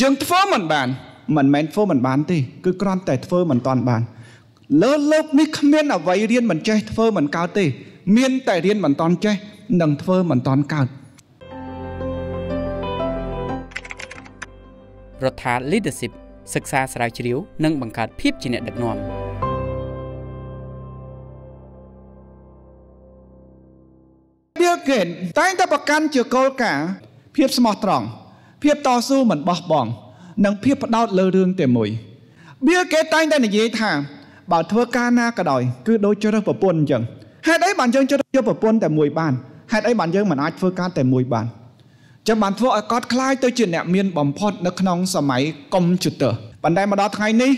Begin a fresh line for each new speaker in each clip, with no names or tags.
យើងធ្វើមិនបានមិនមែនធ្វើមិនបានទេគឺគ្រាន់តែធ្វើមិនតាន់បានលើលោកនេះគ្មានអ្វីរៀនមិនចេះធ្វើមិនកើតទេ មាន តែរៀនមិនតាន់ចេះនិងធ្វើមិនតាន់កើតរដ្ឋា leadership សិក្សាស្រាវជ្រាវនិង បង្កើតភាពជាអ្នកដឹកនាំៀលកេនតែងតែប្រកាន់ជាគោលការណ៍ភាពស្មោះត្រង់ភាពតស៊ូមិនបោះបង់និងភាពផ្ដោតលើរឿងតែមួយបៀគេតែងតែនិយាយថា បើធ្វើការណាក៏ដោយគឺដូចជ្រើសប្រពន្ធអញ្ចឹងហេតុអីបានយើងជ្រើសយកប្រពន្ធតែមួយបានហេតុអីបានយើងមិនអាចធ្វើការតែមួយបានចាំបានធ្វើឲ្យកត់ខ្លាយទៅជាអ្នកមានបំផុតនៅក្នុងសម័យកុំព្យូទ័រប៉ុន្តែមកដល់ថ្ងៃនេះ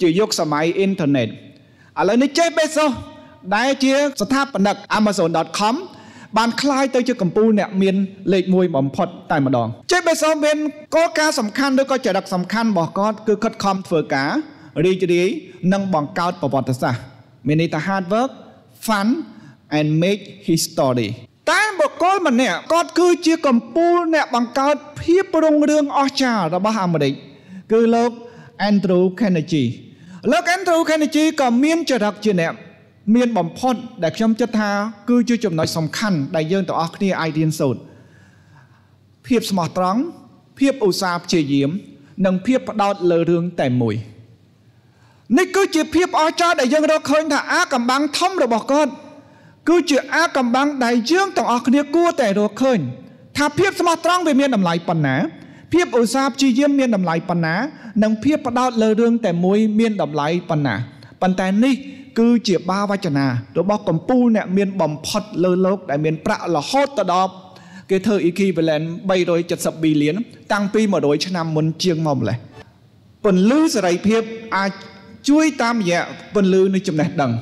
ជាយុគសម័យអ៊ីនធឺណិតឥឡូវនេះចេះបេសូសដែលជា ស្ថាបនិក amazon.com បានខ្លាយទៅជាកម្ពុជាអ្នកមានលេខ1បំផុតតែម្ដងចេះបេសោមានកលការសំខាន់ឬក៏ចរិតសំខាន់របស់គាត់គឺខិតខំធ្វើការរីករាយនិងបង្កើតប្រវត្តិសាស្ត្រមានន័យថា hard work fun and make history តែបុគ្គលម្នាក់គាត់គឺជាកម្ពូលអ្នកបង្កើត ភាពរុងរឿងអស្ចារ្យរបស់អាមេរិកគឺលោក Andrew Carnegie លោក Andrew Carnegie ក៏មានចរិតជាអ្នកមានបំផុតដែលខ្ញុំគិតថាគឺជាចំណុចសំខាន់ដែលយើងទាំងអស់គ្នាអាចរៀនសូត្រភាពស្មោះត្រង់ភាពឧស្សាហ៍ព្យាយាម និងភាពផ្ដោតលើរឿងតែមួយ នេះគឺជាភាពអស្ចារ្យដែលយើងរកឃើញថាអាកំបាំងធំរបស់គាត់គឺជាអាកំបាំងដែលយើងទាំងអស់គ្នាគួរតែរកឃើញថាភាពស្មោះត្រង់វាមានតម្លៃប៉ុណ្ណាភាពឧស្សាហ៍ព្យាយាមមានតម្លៃប៉ុណ្ណានិងភាពផ្ដោតលើរឿងតែមួយមានតម្លៃប៉ុណ្ណាប៉ុន្តែនេះ គឺជាបាវចនារបស់កម្ពុជាអ្នកមានបំផុតលើលោកដែលមានប្រាក់រហូតទៅដល់គេធ្វើ equivalent 370 billion តាំងពី100ឆ្នាំមុន ជាងមកម្លេះពន្លឺសេរីភាព អាចជួយតាមរយៈពន្លឺនៃចំណេះដឹង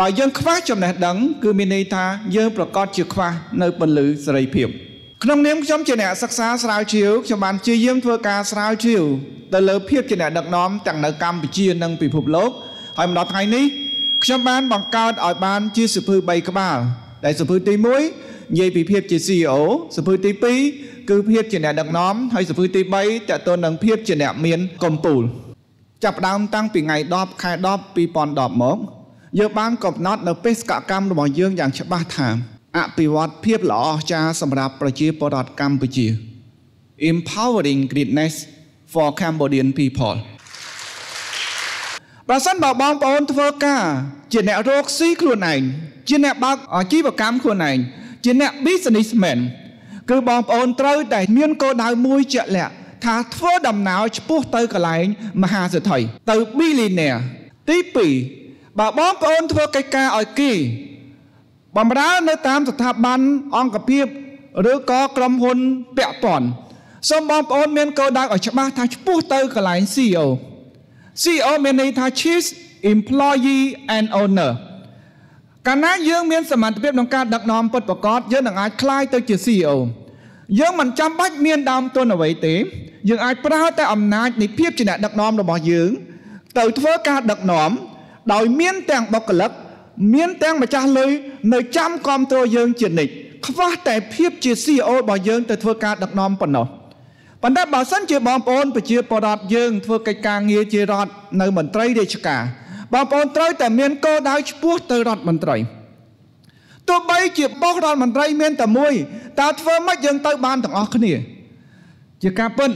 បើយើងខ្វះចំណេះដឹងគឺមានន័យថាយើងប្រកាសជាខ្វះនៅពន្លឺសេរីភាព ក្នុងនាមខ្ញុំជាអ្នកសិក្សាស្រាវជ្រាវខ្ញុំបានជាយាមធ្វើការស្រាវជ្រាវទៅលើភាពជាអ្នកដឹកនាំទាំងនៅកម្ពុជានិងពិភពលោកហើយមកដល់ថ្ងៃនេះខ្ញុំបានបង្កើតឲ្យបានជាសិភើ3ក្បាលដែលសិភើទី1និយាយពីភាពជា CEO សភើទី2គឺភាពជាអ្នកដឹកនាំហើយសភើទី3តទៅនឹងភាពជាអ្នក មានកំពូល ចាប់ដើម តាំងពីថ្ងៃ10ខែ10 2010មក យើងបានកំណត់នៅបេសកកម្មរបស់យើងយ៉ាងច្បាស់ថាអភិវឌ្ឍភាពល្អអស្ចារ្យសម្រាប់ប្រជាពលរដ្ឋកម្ពុជា Empowering Greatness for Cambodian People ប្រសិនបើបងប្អូនធ្វើការជាអ្នករកស៊ីខ្លួនឯងជាអ្នកបើកអាជីវកម្មខ្លួនឯងជាអ្នក businessman គឺបងប្អូនត្រូវតែមានគោលដៅមួយជាក់លាក់ថាធ្វើដំណើរឆ្ពោះទៅកន្លែងមហាសេដ្ឋីទៅ billionaire ទី2បើបងប្អូនធ្វើកិច្ចការឲ្យគេបំរើនៅតាមស្ថាប័នអង្គភាពឬក៏ក្រុមហ៊ុនពាក់ព័ន្ធសូមបងប្អូនមានកោដៅឲ្យច្បាស់ថាឆ្ពោះទៅកន្លែង CEO CEO មានន័យថា Chief Employee and Owner កាលណាយើងមានសមត្ថភាពក្នុងការដឹកនាំពិតប្រាកដយើងនឹងអាចคล้ายទៅជា CEO យើងមិនចាំបាច់មានដើមទុនអ្វីទេ យើងអាចប្រើតែអំណាចនៃភាពជាអ្នកដឹកនាំរបស់យើង ទៅធ្វើការដឹកនាំដោយមានទាំងបុគ្គលិកមានទាំងម្ចាស់លុយនៅចាំគ្រប់គ្រងយើងជានិច្ចខ្វះតែភាពជា CEO របស់យើងទៅ ធ្វើការដឹកនាំប៉ុណ្ណោះប៉ុន្តែបើសិនជាបងប្អូនប្រជាពលរដ្ឋយើង ធ្វើកិច្ចការងារជារដ្ឋនៅមន្ត្រីរាជការបងប្អូនត្រូវតែមានគោលដៅឆ្ពោះទៅរដ្ឋមន្ត្រីទោះបីជាបោះរដ្ឋមន្ត្រីមានតែមួយតើធ្វើម៉េចយើងទៅបានទាំងអស់គ្នា ជាការពិត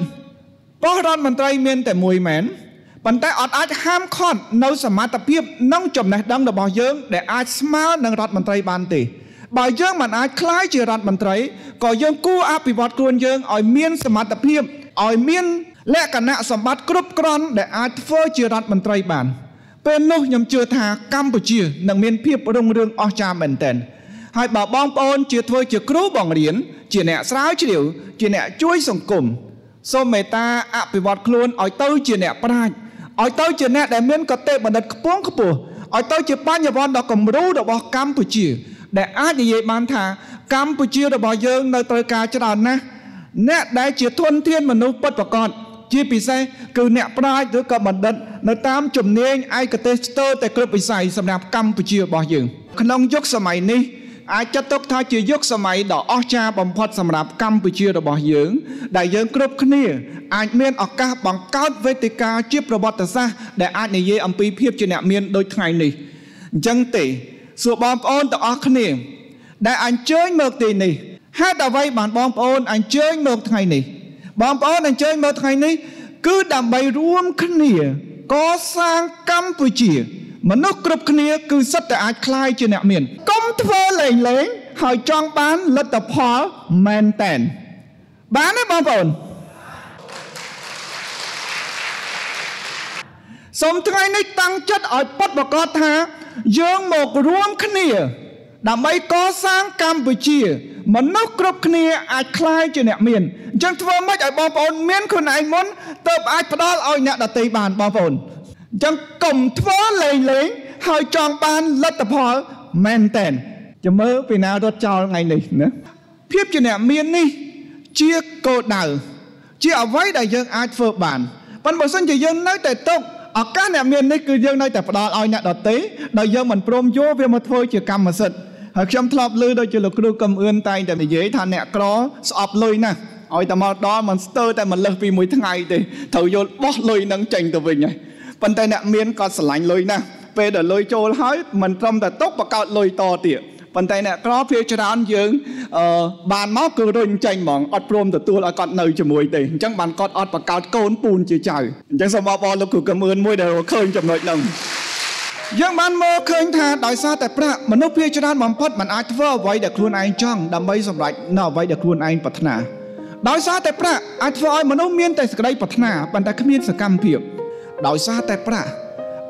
បោះរដ្ឋមន្ត្រីមាន តែមួយមែនប៉ុន្តែអត់អាចហាមឃាត់នៅ សមត្ថភាពនិងចំណេះដឹងរបស់យើងដែលអាចស្មើនឹងរដ្ឋមន្ត្រីបានទេបើយើងមិនអាចคล้ายជារដ្ឋមន្ត្រីក៏យើងគួរអភិវឌ្ឍខ្លួនយើងឲ្យមានសមត្ថភាពឲ្យមានលក្ខណៈសម្បត្តិគ្រប់គ្រាន់ដែលអាចធ្វើជារដ្ឋមន្ត្រីបាន។ពេលនោះខ្ញុំជឿថាកម្ពុជានឹងមានភាពរុងរឿងអស្ចារ្យមែនទែនហើយបើបងប្អូន ជាធ្វើជាគ្រូបង្រៀន ជាអ្នកស្រាវជ្រាវជាអ្នកជួយសង្គមសូមមេត្តាអភិវឌ្ឍខ្លួនឲ្យទៅជាអ្នកប្រាជ្ញឲ្យទៅជាអ្នកដែលមានកតេបណ្ឌិតខ្ពង់ខ្ពស់ឲ្យទៅជាបញ្ញវន្តដ៏គំរូរបស់កម្ពុជាដែលអាចនិយាយបានថាកម្ពុជារបស់យើងនៅត្រូវការច្រើនណាស់អ្នកដែលជាធនធានមនុស្សពិតប្រាកដជាពិសេសគឺអ្នកប្រាជ្ញឬក៏បណ្ឌិត នៅតាមជំនាញឯកទេសស្ទើរតែគ្រប់វិស័យសម្រាប់កម្ពុជារបស់យើងក្នុងយុគសម័យនេះ អាចចាត់ទុកថាជាយុគសម័យដ៏អស្ចារ្យបំផុតសម្រាប់កម្ពុជារបស់យើង ដែលយើងគ្រប់គ្នាអាចមានឱកាសបង្កើតវេទិកាជាប្រវត្តិសាស្ត្រដែលអាចនិយាយអំពីភាពជាអ្នកមានដូចថ្ងៃនេះអញ្ចឹងទេសួរបងប្អូនទាំងអស់គ្នាដែលអញ្ជើញមកទីនេះហេតុអ្វីបានបងប្អូនអញ្ជើញមកថ្ងៃនេះបងប្អូនអញ្ជើញមើលថ្ងៃនេះគឺដើម្បីរួមគ្នាកសាងកម្ពុជា មនុស្សគ្រប់គ្នាគឺសិតតែអាចคลายជាអ្នកមានកុំធ្វើលេងលេង ហើយចង់បានលទ្ធផលមែនតែន បានទេបងប្អូនសូមថ្ងៃនេះ តាំងចិត្តឲ្យពុតបកតថាយើងមករួមគ្នាដើម្បីកសាងកម្ពុជា មនុស្សគ្រប់គ្នាអាចคลายជាអ្នកមានអញ្ចឹងធ្វើម៉េចឲ្យបងប្អូនមានខ្លួនឯងមុនទើបអាចផ្ដល់ឲ្យអ្នកដទៃបានបងប្អូនអញ្ចឹងកុំធ្វើលេងលេងហើយចង់បានលទ្ធផលមែនតែនចាំមើលពីណារត់ចោលថ្ងៃនេះណាភាពជាអ្នកមាននេះជាគោលដៅ ជាអ្វីដែលយើងអាចធ្វើបានប៉ុន្តែបើសិនជាយើងនៅតែຕົកឱកាសអ្នកមាននេះគឺយើងនៅតែផ្ដល់ឲ្យអ្នកដទៃដោយយើងមិនព្រមយកវាមកធ្វើជាកម្មសិទ្ធិហើយខ្ញុំធ្លាប់ឮដូចជាលោកគ្រូកំអឿនតែងតែនិយាយថាអ្នកក្រស្អប់លុយណាស់ឲ្យតែមកដល់មិនស្ទើរតែមិនលើសពីមួយថ្ងៃទេត្រូវយល់បោះលុយនឹងចេញទៅវិញហើយប៉ុន្តែអ្នកមានក៏ស្រឡាញ់លុយណាស់ពេលដែលលុយចូលហើយមិនត្រឹមតែຕົកបកកើតលុយតទៀតប៉ុន្តែអ្នកក្រភាច្រើនយើងអឺបានមកគឺរុញចាញ់ហ្មងអត់ព្រមទទួលឲ្យគាត់នៅជាមួយទេអញ្ចឹងបានគាត់អត់បកកើតកូនពូនជាចៅអញ្ចឹងសូមអបអរលោកគ្រូកឹមអឿនមួយដែលឃើញចំណុចហ្នឹងយើងបានមើលឃើញថាដោយសារតែប្រាក់មនុស្សភាគច្រើនបំផុតមិនអាចធ្វើអ្វីដែលខ្លួនឯងចង់ដើម្បីសម្រេចនៅអ្វីដែលខ្លួនឯងប្រាថ្នាដោយសារតែប្រាក់អាចធ្វើឲ្យមនុស្សមានតែសេចក្តីប្រាថ្នាប៉ុន្តែគ្មានសកម្មភាពដោយសារតែប្រាក់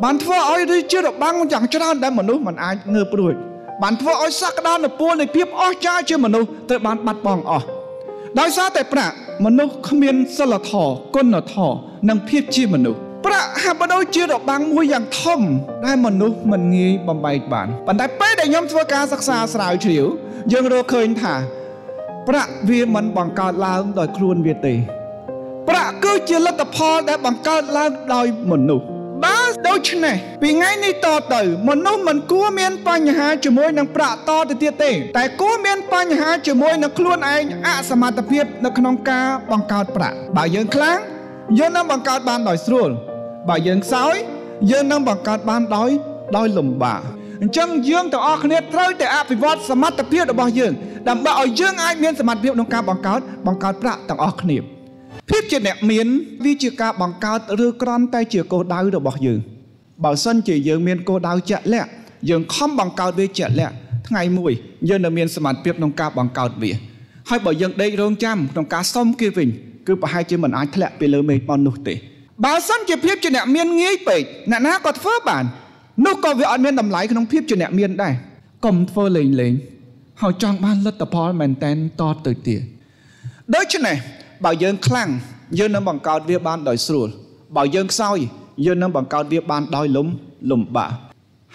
បានធ្វើឲ្យរីជារបាំងយ៉ាងច្រើនដែលមនុស្សមិនអាចងើបរួចបានធ្វើឲ្យសក្តានុពលនៃភាពអស្ចារ្យជាមនុស្សត្រូវបានបាត់បង់អស់ដោយសារតែប្រាក់មនុស្សគ្មានសិលធម៌គុណធម៌និងភាពជាមនុស្សប្រាក់ហាក់បីដូចជារបាំងមួយយ៉ាងធំដែលមនុស្សមិនងាយបំបែកបានប៉ុន្តែពេលដែលខ្ញុំធ្វើការសិក្សាស្រាវជ្រាវយើងរកឃើញថាប្រាក់វាមិនបង្កើតឡើងដោយខ្លួនវាទេប្រាក់គឺជាលទ្ធផលដែលបង្កើតឡើងដោយមនុស្សបើដូច្នេះ ពីថ្ងៃនេះតទៅ មនុស្សមិនគួរមាន បញ្ហាជាមួយនឹងប្រាក់តទៅទៀតទេតែគួរមានបញ្ហាជាមួយនឹងខ្លួនឯងអសមត្ថភាពនៅក្នុងការបង្កើតប្រាក់បើយើងខ្លាំងយើងនឹងបង្កើតបានដោយស្រួលបើយើងខ្សោយយើងនឹងបង្កើត បានដោយដោយលំបាកអញ្ចឹងយើងទាំងអស់គ្នាត្រូវតែអភិវឌ្ឍសមត្ថភាពរបស់យើងដើម្បីឲ្យយើងអាចមានសមត្ថភាពក្នុងការបង្កើតបង្កើតប្រាក់ទាំងអស់គ្នាភាពជាអ្នកមានវាជាការបង្កើតឬក្រំតែជាគោលដៅរបស់យើងបើសិនជាយើងមានគោលដៅជាក់លាក់យើងខំបង្កើតវាជាក់លាក់ថ្ងៃមួយយើងនឹងមានសមត្ថភាពក្នុងការបង្កើតវាហើយបើយើងដេករងចាំក្នុងការសុំគេវិញគឺប្រហែលជាមិនអាចធ្លាក់ពីលើមេឃបាននោះទេបើសិនជាភាពជាអ្នកមានងាយពេកអ្នកណាក៏ធ្វើបាននោះក៏វាអត់មានតម្លៃក្នុងភាពជាអ្នកមានដែរកុំធ្វើលេងលេងហើយចង់បានលទ្ធផលមែនតែនតទៅទៀតដូច្នេះបើយើងខ្លាំងយើងនឹងបង្កើតវាបានដោយស្រួលបើយើងខ្សោយយើងនឹងបង្កើតវាបានដោយលំលំបាក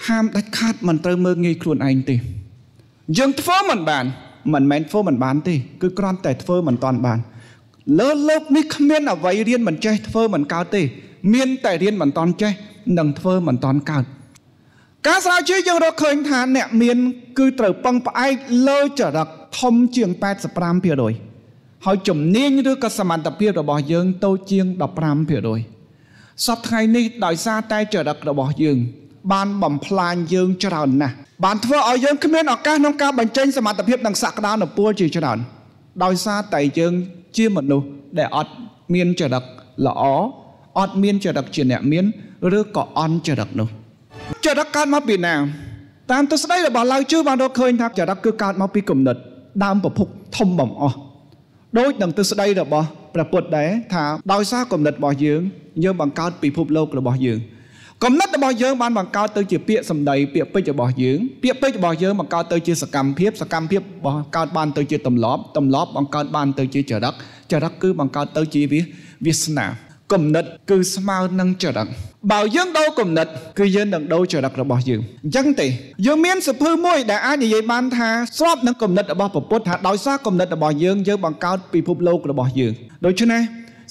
ហាមដាច់ខាតមិនត្រូវមើងងាយខ្លួនឯងទេយើងធ្វើមិនបានមិនមែនធ្វើមិនបានទេគឺគ្រាន់តែធ្វើមិនទាន់បានលើលោកនេះគ្មានអ្វីរៀនមិនចេះធ្វើមិនកើតទេ មាន តែរៀនមិនតន់ចេះនិងធ្វើមិនតន់កើតការស្រាវជ្រាវយើងរកឃើញថាអ្នកមាន គឺត្រូវពឹងផ្អែកលើចរិតធំជាង85%ហើយជំនាញឬក៏សមត្ថភាពរបស់យើងតូចជាង15%សពថ្ងៃនេះដោយសារតែចរិតរបស់យើង បានបំផ្លាញយើងច្រើនណាស់បានធ្វើឲ្យយើងគ្មានឱកាសក្នុងការបញ្ចេញសមត្ថភាពនិងសក្តានុពលជាច្រើនដោយសារតែយើងជាមនុស្សដែលអត់មានចរិតល្អអត់មានចរិតជាអ្នកមាន ឬក៏អន់ចរិតនោះចរិតកើតមកពីណាតាមទស្សនៈរបស់ឡាវជឿបានរកឃើញ ថាចរិតគឺកើតមកពីគំនិតដើមប្រភពធំបំអស់ដោយនឹងទស្សនៈរបស់ព្រះពុទ្ធដែរថាដោយសារគំនិតរបស់យើងយើងបង្កើតពិភពលោករបស់យើងគំនិតរបស់យើងបានបង្កើតទៅជាពាក្យសម្ដីពាក្យពេចន៍របស់យើងពាក្យពេចន៍របស់យើងបង្កើតទៅជាសកម្មភាព សកម្មភាពបង្កើតបានទៅជាទម្លាប់ទម្លាប់បង្កើតបានទៅជាចរិតចរិតគឺបង្កើតទៅជាវាសនាគំនិតគឺស្មើនឹងចរិតបើយើងដូរគំនិត គឺយើងនឹងដូរចរិតរបស់យើងអញ្ចឹងទេយើងមានសភើមួយដែលអាចនិយាយបានថាស្របនឹងគំនិតរបស់ពុទ្ធថាដោយសារគំនិតរបស់យើងយើងបង្កើតពិភពលោករបស់យើង ដូច្នេះ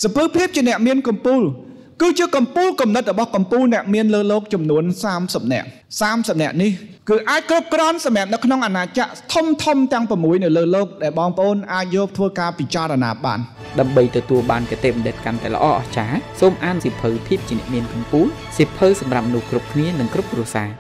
សភើភាពជាអ្នកមានកម្ពុជាគឺជាកម្ពូលគំនិតរបស់កម្ពូលអ្នកមានលើលោកចំនួន30នាក់30នាក់នេះគឺអាចគ្រប់គ្រាន់សម្រាប់នៅក្នុងអាណាចក្រធំធំទាំង6នៅលើលោកដែលបងប្អូនអាចយកធ្វើការពិចារណាបានដើម្បីទទួលបានគតិបណ្ឌិតកាន់តែល្អអស្ចារ្យសូមអានសិភៅភាពជាអ្នកមានកម្ពូលសិភៅសម្រាប់មនុស្សគ្រប់គ្នានិងគ្រប់គ្រួសារ